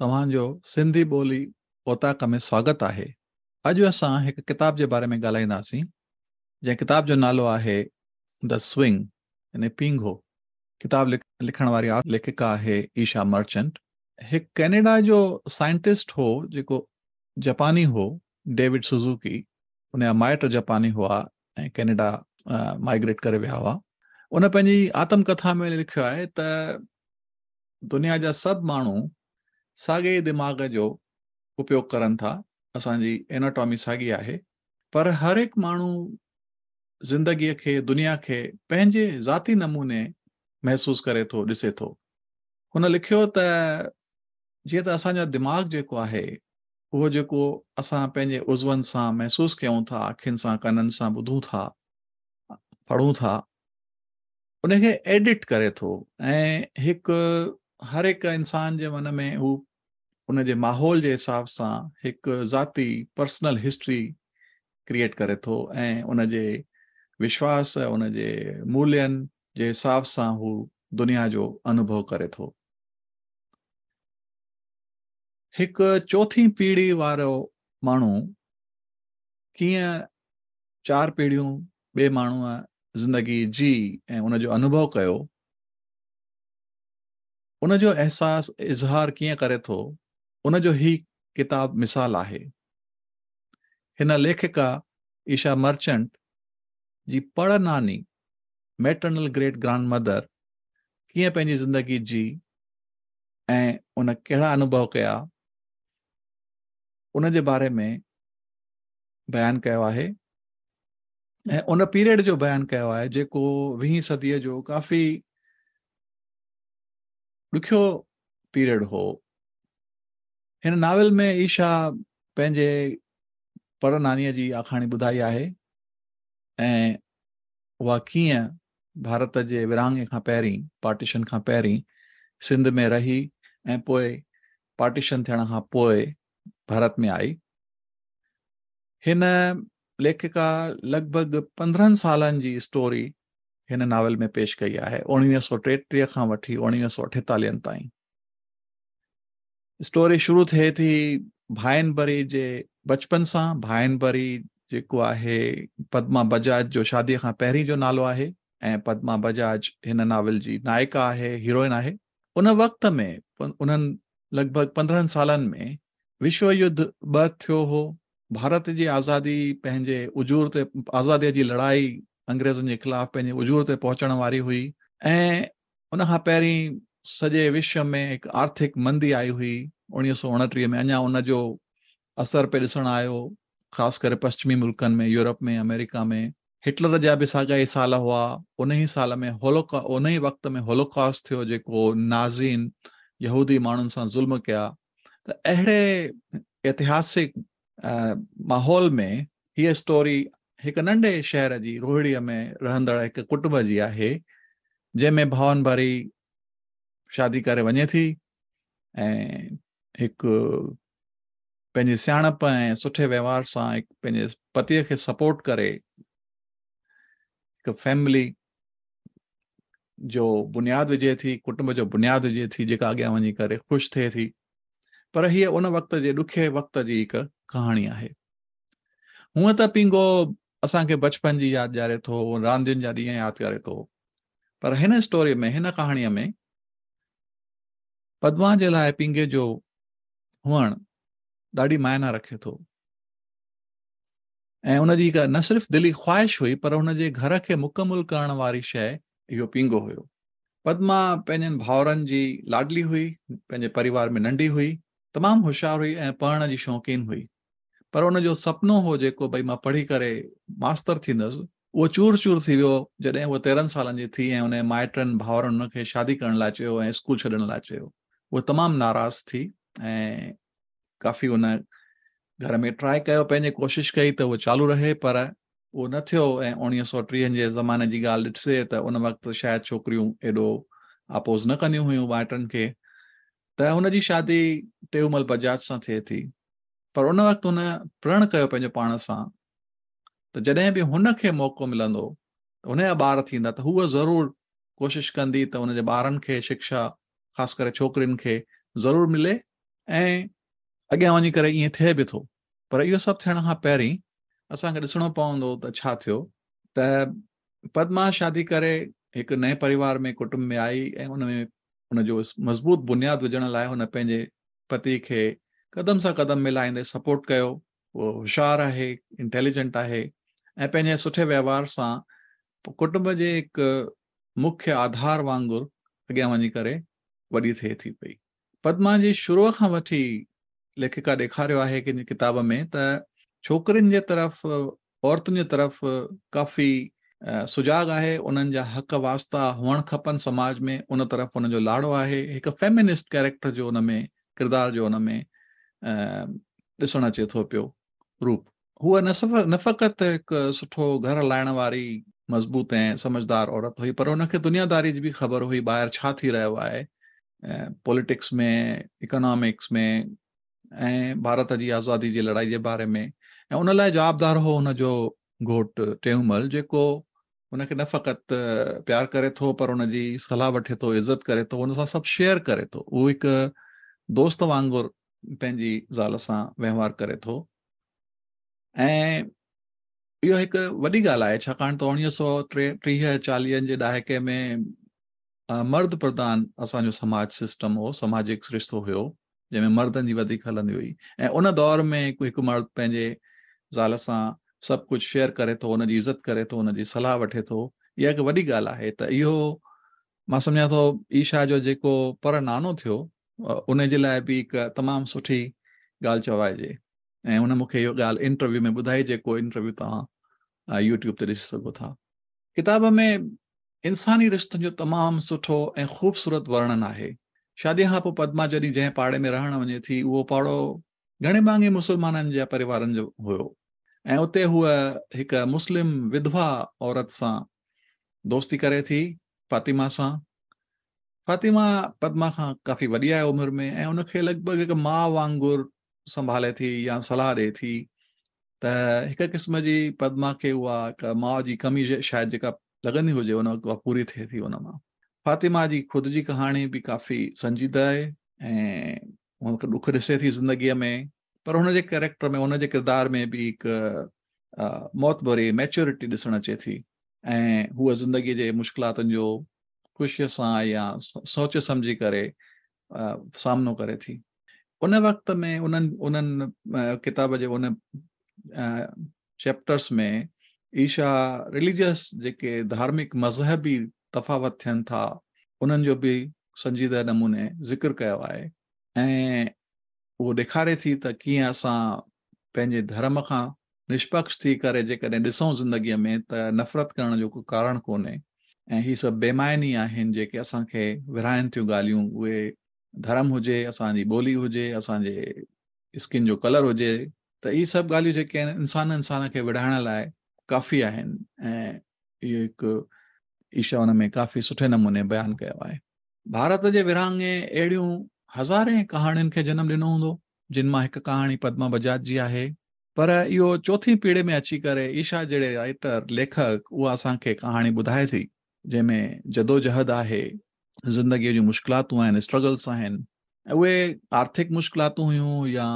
तव्हांजो सिंधी ॿोली पोताक में स्वागत आहे अॼु असां हिकु किताब जे बारे में ॻाल्हाईंदासीं जंहिं किताब जो नालो आहे द स्विंग यानी पिंग हो किताब लिखण वारी आहे लेखिका आहे ईशा मर्चेंट हिकु कैनेडा जो साइंटिस्ट हो जेको जापानी हो डेविड सुज़ुकी जा माइट जापानी हुआ ऐं कैनेडा माइग्रेट करे विया हुआ उन पंहिंजी आत्मकथा में लिखियो आहे त दुनिया जा सभु माण्हू साॻे दिमाग़ जो उपयोग करनि था असांजी एनाटॉमी साॻी आहे पर हर हिकु माण्हू ज़िंदगीअ खे दुनिया खे पंहिंजे ज़ाती नमूने महसूसु करे थो ॾिसे थो हुन लिखियो त जीअं त असांजा दिमाग़ जेको आहे उहो जेको असां पंहिंजे उज़वनि सां महसूसु कयूं था अखियुनि सां कननि सां ॿुधूं था पढ़ूं था उनखे एडिट करे थो ऐं हिकु हर हिकु इंसान जे मन में हू जे माहौल जे हिसाब सां हिकु ज़ाती पर्सनल हिस्ट्री क्रिएट करे थो ऐं उन जे विश्वास उन जे मूल्यनि जे हिसाब सां हू दुनिया जो अनुभव करे थो हिकु चोथी पीढ़ी वारो माण्हू कीअं चार पीढ़ियूं ॿिए माण्हूअ ज़िंदगी जी ऐं उनजो अनुभव कयो उनजो अहसासु इज़हार कीअं करे थो उन जो ई किताब मिसाल आहे हिन लेखिका ईशा मर्चेंट जी पढ़ नानी मेटर्नल ग्रेट ग्रांड मदर कीअं पंहिंजी ज़िंदगी जी ऐं उन कहिड़ा अनुभव कया उन जे बारे में बयानु कयो आहे ऐं उन पीरियड जो बयानु कयो आहे जेको वीह सदीअ जो काफ़ी ॾुखियो पीरियड हो हिन नावेल में ईशा पंहिंजे पर नानीअ जी आखाणी ॿुधाई आहे ऐं उहा कीअं भारत जे विरहाङे खां पहिरीं पार्टीशन खां पहिरीं सिंध में रही ऐं पोइ पार्टीशन थियण खां पोइ भारत में आई हिन लेखिका लॻभॻि पंद्रहनि सालनि जी स्टोरी हिन नावेल में पेश कई आहे उणिवीह सौ टेटीह खां वठी उणिवीह सौ अठेतालीहनि ताईं स्टोरी शुरू थिए थी भाइन बरी जे बचपन सां भाइन बरी जेको आहे पदमा बजाज जो शादीअ खां पहिरीं जो नालो आहे ऐं पदमा बजाज हिन नॉविल जी नायिका आहे हीरोइन आहे उन वक़्त में उन्हनि लॻभॻि पंद्रहं सालनि में विश्व युद्ध ब थियो हो भारत जी आज़ादी पंहिंजे उजूर ते आज़ादीअ जी लड़ाई अंग्रेज़नि जे ख़िलाफ़ु पंहिंजे उजूर ते पहुचण वारी हुई ऐं उनखां पहिरीं सॼे विश्व में हिकु आर्थिक मंदी आई हुई उणिवीह सौ उणटीह में अञा उनजो असर पे ॾिसणु आयो ख़ासि करे पश्चिमी मुल्कनि में यूरोप में अमेरिका में हिटलर जा बि साॻा ई साल हुआ उन ई साल में होलोका उन ई वक़्त में होलोकॉस थियो जेको नाज़ीन यहूदी माण्हुनि सां ज़ुल्म कया त अहिड़े ऐतिहासिक माहौल में हीअ स्टोरी हिकु नंढे शहर जी रोहिड़ीअ में रहंदड़ हिकु कुटुंब जी आहे जंहिंमें भावन भरी शादी करे वञे थी ऐं हिकु पंहिंजी सियाणप ऐं सुठे व्यवहार सां हिकु पंहिंजे पतीअ खे सपोट करे हिकु फैमिली जो बुनियादु विझे थी कुटुंब जो बुनियादु विझे थी जेका अॻियां वञी करे ख़ुशि थिए थी पर हीअ उन वक़्त जे ॾुखे वक़्त जी हिकु कहाणी आहे हूअं त पिंगो असांखे बचपन जी यादि ॾियारे थो रांदियुनि जा ॾींहं यादि करे थो पर हिन स्टोरीअ में हिन कहाणीअ में पदमा जे लाइ पिंगे जो हुअणु ॾाढी मायना रखे थो ऐं हुनजी हिकु न सिर्फ़ु दिली ख़्वाहिश हुई पर हुनजे घर खे मुकमलु करण वारी शइ इहो पिंगो हुयो पदमा पंहिंजनि भाउरनि जी लाडली हुई पंहिंजे परिवार में नंढी हुई तमामु होश्यारु हुई ऐं पढ़ण जी शौक़ीन हुई पर हुनजो सपनो हो जेको भई मां पढ़ी करे मास्तर थींदसि उहो चूर चूर थी वियो जॾहिं उहो तेरहनि सालनि जी थी ऐं हुन माइटनि भाउरनि शादी करण लाइ चयो ऐं स्कूल छॾण लाइ उहा तमामु नाराज़ थी ऐं काफ़ी हुन घर में ट्राए कयो पंहिंजे कोशिशि कई त उहो चालू रहे पर उहो न थियो ऐं उणिवीह सौ टीहनि जे ज़माने जी ॻाल्हि ॾिसे त उन वक़्तु शायदि छोकिरियूं एॾो अपोज़ न कंदियूं हुयूं माइटनि खे त हुन जी शादी टेऊमल बजाज सां थिए थी पर उन वक़्तु हुन प्रण कयो पंहिंजे पाण सां त जॾहिं बि हुन खे मौक़ो मिलंदो हुन जा ॿार थींदा त हूअ ज़रूरु कोशिशि कंदी त हुनजे ॿारनि खे शिक्षा ख़ासि करे छोकिरियुनि खे ज़रूरु मिले ऐं अॻियां वञी करे ईअं थिए बि थो पर इहो सभु थियण खां पहिरीं असांखे ॾिसणो पवंदो त छा थियो त पदमा शादी करे हिकु नए परिवार में कुटुंब में आई ऐं उन में उनजो मज़बूत बुनियादु विझण लाइ हुन पंहिंजे पति खे कदम सां कदम मिलाईंदे सपोर्ट कयो उहो होशियारु आहे इंटेलिजेंट आहे ऐं पंहिंजे सुठे व्यवहार सां कुटुंब जे हिकु मुख्य आधार वांगुरु अॻियां वञी करे वॾी थिए थी पई पद्मा जी शुरूअ खां वठी लेखिका ॾेखारियो आहे कंहिंजे किताब में त छोकिरियुनि जे तरफ़ औरतुनि जे तरफ़ काफ़ी सुजाॻ आहे उन्हनि जा हक़ वास्ता हुअणु खपनि समाज में उन तरफ़ उन जो लाड़ो आहे हिकु फेमिनिस्ट कैरेक्टर जो उन में किरदार जो उन में ॾिसणु अचे थो पियो रूप हूअ न सफ़ नफ़क़ति हिकु सुठो घर हलाइण वारी मज़बूत ऐं समझदार औरत हुई पर हुनखे दुनियादारी जी बि ख़बर हुई ॿाहिरि छा थी रहियो आहे पॉलिटिक्स में इकोनॉमिक्स में ऐं भारत जी आज़ादी जी लड़ाई जे बारे में ऐं उन लाइ जवाबदार हो हुन जो घोटु टेऊमल जेको हुनखे न फ़क़ति प्यारु करे थो पर हुन जी सलाह वठे थो इज़त करे थो हुन सां सभु शेयर करे थो उहो हिकु दोस्त वांगुरु पंहिंजी ज़ाल सां वहिंवार करे थो ऐं इहो हिकु वॾी ॻाल्हि आहे छाकाणि त उणिवीह सौ टे टीह चालीहनि जे ॾहाके में मर्द प्रदान असांजो समाज सिस्टम हो समाजिक रिश्तो हुयो जंहिंमें मर्दनि जी वधीक हलंदी हुई ऐं उन दौर में को हिकु मर्द पंहिंजे ज़ाल सां सभु कुझु शेयर करे थो उन जी इज़त करे थो उनजी सलाहु वठे थो इहा हिकु वॾी ॻाल्हि आहे त इहो मां सम्झा थो ईशा जो जेको परनानो थियो उन जे लाइ बि हिकु तमामु सुठी ॻाल्हि चवाइजे ऐं उन मूंखे इहो ॻाल्हि इंटरव्यू में ॿुधाए जेको इंटरव्यू तव्हां यूट्यूब ते ॾिसी सघो था किताब में इंसानी रिश्तनि जो तमामु सुठो ऐं ख़ूबसूरत वर्णन आहे शादीअ खां पोइ पदमा जॾहिं जंहिं पाड़े में रहण वञे थी उहो पाड़ो घणे भाङे मुसलमाननि जा परिवारनि जो हुयो ऐं उते हूअ हिकु मुस्लिम विधवा औरत सां दोस्ती करे थी फ़ातिमा सां फ़ातिमा पदमा खां काफ़ी वॾी आहे उमिरि में ऐं उनखे लॻभॻि हिकु माउ वांगुरु संभाले थी या सलाह ॾिए थी त हिक क़िस्म जी पदमा खे उहा माउ जी कमी शायदि जेका लॻंदी हुजे उन उहा पूरी थिए थी उन मां फ़ातिमा जी ख़ुदि जी कहाणी बि काफ़ी संजीदा आहे ऐं हुनखे ॾुख ॾिसे थी ज़िंदगीअ में पर हुनजे कैरेक्टर में हुनजे किरदार में बि हिकु मौत भरी मैच्योरिटी ॾिसणु अचे थी ऐं हूअ ज़िंदगीअ जे मुश्किलातुनि जो ख़ुशीअ सां या सोच सम्झी करे सामनो करे थी उन वक़्त में उन्हनि उन्हनि किताब जे उन चैप्टर्स में ईशा रिलीजियस जेके धार्मिक मज़हबी तफ़ावत थियनि था उन्हनि जो बि संजीदा नमूने ज़िक्र कयो आहे ऐं उहो ॾेखारे थी त कीअं असां पंहिंजे धर्म खां निष्पक्ष थी करे जेकॾहिं ॾिसूं ज़िंदगीअ में त नफ़रत करण जो को कारण कोन्हे ऐं हीअ सभु बेमाइनी आहिनि जेके असांखे विराइनि थियूं ॻाल्हियूं उहे धर्म हुजे असांजी ॿोली हुजे असांजे स्किन जो कलर हुजे त इहे सभु ॻाल्हियूं जेके आहिनि इंसान इंसान खे विढ़ाइण लाइ काफ़ी आहिनि ऐं इहो हिकु ईशा हुन में काफ़ी सुठे नमूने बयानु कयो आहे भारत जे विरहाङे अहिड़ियूं हज़ारे कहाणियुनि खे जनमु ॾिनो हूंदो जिन मां हिकु कहाणी पद्मा बजाज जी आहे पर इहो चोथी पीढ़ी में अची करे ईशा जहिड़े राइटर लेखक उहा असांखे कहाणी ॿुधाए थी जंहिंमें जदोजहद आहे ज़िंदगीअ जूं मुश्किलातूं आहिनि स्ट्रगल्स आहिनि ऐं उहे आर्थिक मुश्किलातूं हुयूं या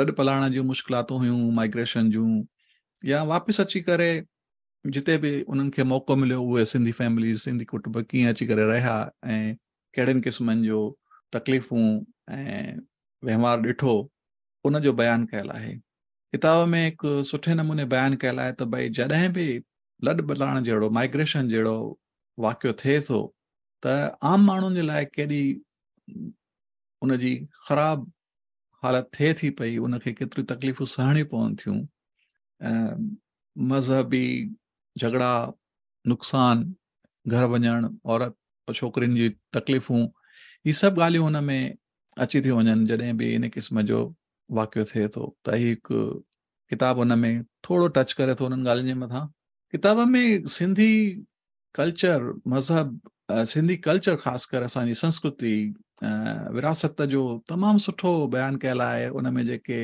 लॾ पलाइण जूं मुश्किलातूं हुयूं माइग्रेशन जूं या वापसि अची करे जिते बि उन्हनि खे मौको मिलियो उहे सिंधी फैमिली सिंधी कुटुंब कीअं अची करे रहिया ऐं कहिड़नि क़िस्मनि जो तकलीफ़ूं ऐं वहिंवार ॾिठो उन जो बयानु कयलु आहे किताब में हिकु सुठे नमूने बयानु कयलु आहे त भई जॾहिं बि लॾ बदलाइण जहिड़ो माइग्रेशन जहिड़ो वाक़ियो थिए थो त आम माण्हुनि जे लाइ केॾी उनजी ख़राबु हालति थिए थी पई उनखे केतिरियूं तकलीफ़ूं सहणियूं पवनि थियूं मज़हबी झगड़ा नुक़सान घर वञणु औरत छोकिरियुनि जी तकलीफ़ूं हीअ सभु ॻाल्हियूं हुन में अची थियूं वञनि जॾहिं बि इन क़िस्म जो वाक़ियो थिए थो त हीउ हिकु किताबु हुन में थोरो टच करे थो हुननि ॻाल्हियुनि जे मथां किताब में सिंधी कल्चर मज़हब सिंधी कल्चर ख़ासि कर असांजी संस्कृति विरासत जो तमामु सुठो बयानु कयलु आहे उन में जेके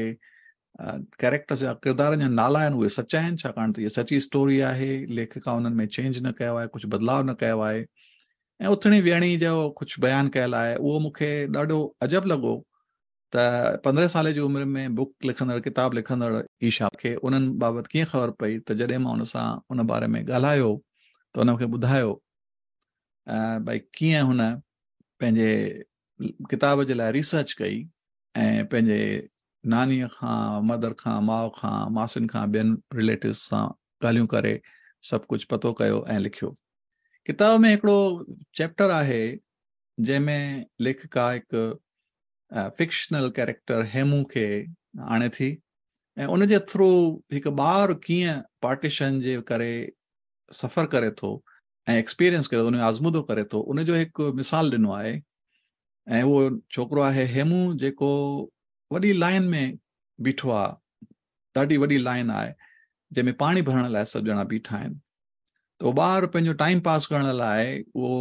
कैरेक्टर जा किरदार जा नाला आहिनि उहे सचा आहिनि छाकाणि त इहा सची स्टोरी आहे लेखका उन्हनि में चेंज न कयो आहे कुझु बदलाव न कयो आहे ऐं उथणी विहणी जो कुझु बयानु कयल आहे उहो मूंखे ॾाढो अजब लॻो त पंद्रहें साले जी उमिरि में बुक लिखंदड़ किताबु लिखंदड़ ईशा मूंखे उन्हनि बाबति कीअं ख़बर पई त जॾहिं मां सां उन बारे में ॻाल्हायो त हुन मूंखे ॿुधायो भई कीअं हुन पंहिंजे किताब जे लाइ रिसर्च कई नानीअ खां मदर खां माउ खां मासियुनि खां ॿियनि रिलेटिव सां ॻाल्हियूं करे सभु कुझु पतो कयो ऐं लिखियो किताब में हिकिड़ो चैप्टर आहे जंहिंमें लेखिका हिकु फिक्शनल कैरेक्टर हेमू खे आणे थी ऐं उन जे थ्रू हिकु ॿार कीअं पार्टीशन जे करे सफ़र करे थो ऐं एक्सपीरियंस करे थो उनजो आज़मूदो करे थो उनजो हिकु मिसाल ॾिनो आहे ऐं उहो छोकिरो आहे हेमू जेको वॾी लाइन में बीठो आहे ॾाढी वॾी लाइन आहे जंहिंमें पाणी भरण लाइ सभु ॼणा बीठा आहिनि त उहो ॿार पंहिंजो टाइम पास करण लाइ उहो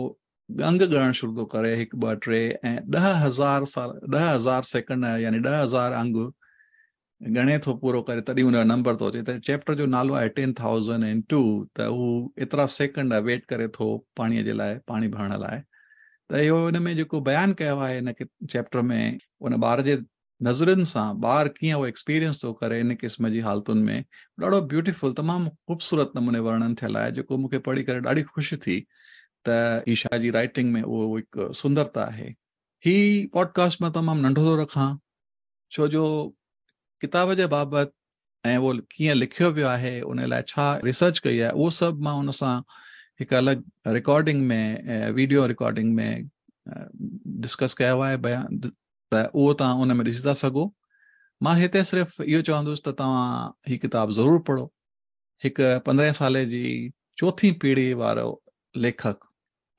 अंग ॻणणु शुरू थो करे हिकु ॿ टे ऐं ॾह हज़ार साल ॾह हज़ार सेकंड यानी ॾह हज़ार अंग ॻणे थो पूरो करे तॾहिं हुनजो नंबर थो अचे त चैप्टर जो नालो आहे टेन थाउज़ैंड एंड टू त हू एतिरा सेकंड वेट करे थो पाणीअ जे लाइ पाणी भरण लाइ त इहो हिन में जेको बयानु कयो आहे हिन चैप्टर में हुन ॿार जे नज़रियुनि सां ॿारु कीअं उहो एक्सपीरियंस थो करे इन क़िस्म जी हालतुनि में ॾाढो ब्यूटिफुल तमामु ख़ूबसूरत नमूने वर्णन थियल आहे जेको मूंखे पढ़ी करे ॾाढी ख़ुशि थी त ईशा जी राइटिंग में उहो हिकु सुंदरता आहे हीअ पॉडकास्ट मां तमामु नंढो थो रखां छो जो किताब जे बाबति ऐं उहो कीअं लिखियो वियो आहे उन लाइ छा रिसर्च कई आहे उहो सभु मां उनसां हिकु अलॻि रिकॉडिंग में वीडियो रिकॉडिंग में डिस्कस कयो आहे बयान त उहो तव्हां उन में ॾिसी था सघो मां हिते सिर्फ़ु इहो चवंदुसि त तव्हां हीअ किताबु ज़रूरु पढ़ो हिकु पंद्रहें साले जी चोथी पीढ़ी वारो लेखक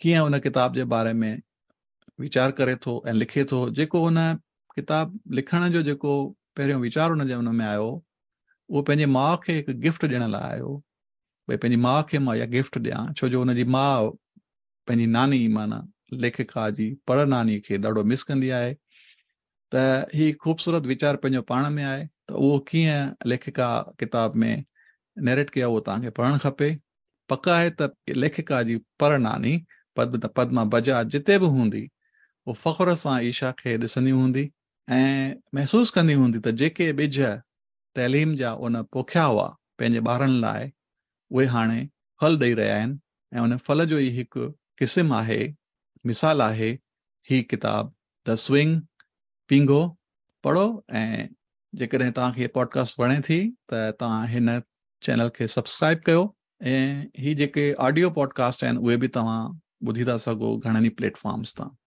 कीअं उन किताब जे बारे में वीचार करे थो ऐं लिखे थो जेको हुन किताब लिखण जो जेको पहिरियों वीचार हुन जे हुन में आयो उहो पंहिंजे माउ खे हिकु गिफ़्ट ॾियण लाइ आयो भई पंहिंजी माउ खे मां इहा गिफ़्ट ॾियां छो जो हुनजी माउ पंहिंजी नानी माना लेखिका जी पर परनानी खे ॾाढो मिस कंदी आहे त ही ख़ूबसूरत वीचार पंहिंजो पाण में आहे त उहो कीअं लेखिका किताब में नेरेट कयो उहो तव्हांखे पढ़णु खपे पक आहे त लेखिका जी परनानी पदम पद्मा बजा जिते बि हूंदी उहो फ़ख्रु सां ईशा खे ॾिसंदी हूंदी ऐं महसूसु कंदी हूंदी त जेके ॿिज तइलीम जा उन पोखिया हुआ पंहिंजे ॿारनि लाइ उहे हाणे फल ॾेई रहिया आहिनि ऐं उन फल जो ई हिकु क़िस्म आहे मिसाल आहे हीअ किताबु द स्विंग पींगो पढ़ो ऐं जेकॾहिं तव्हांखे पॉडकास्ट वणे थी त तव्हां हिन चैनल खे सब्सक्राइब कयो ऐं हीअ जेके ऑडियो पॉडकास्ट आहिनि उहे बि तव्हां ॿुधी था सघो घणनि ई प्लेटफॉर्म्स तां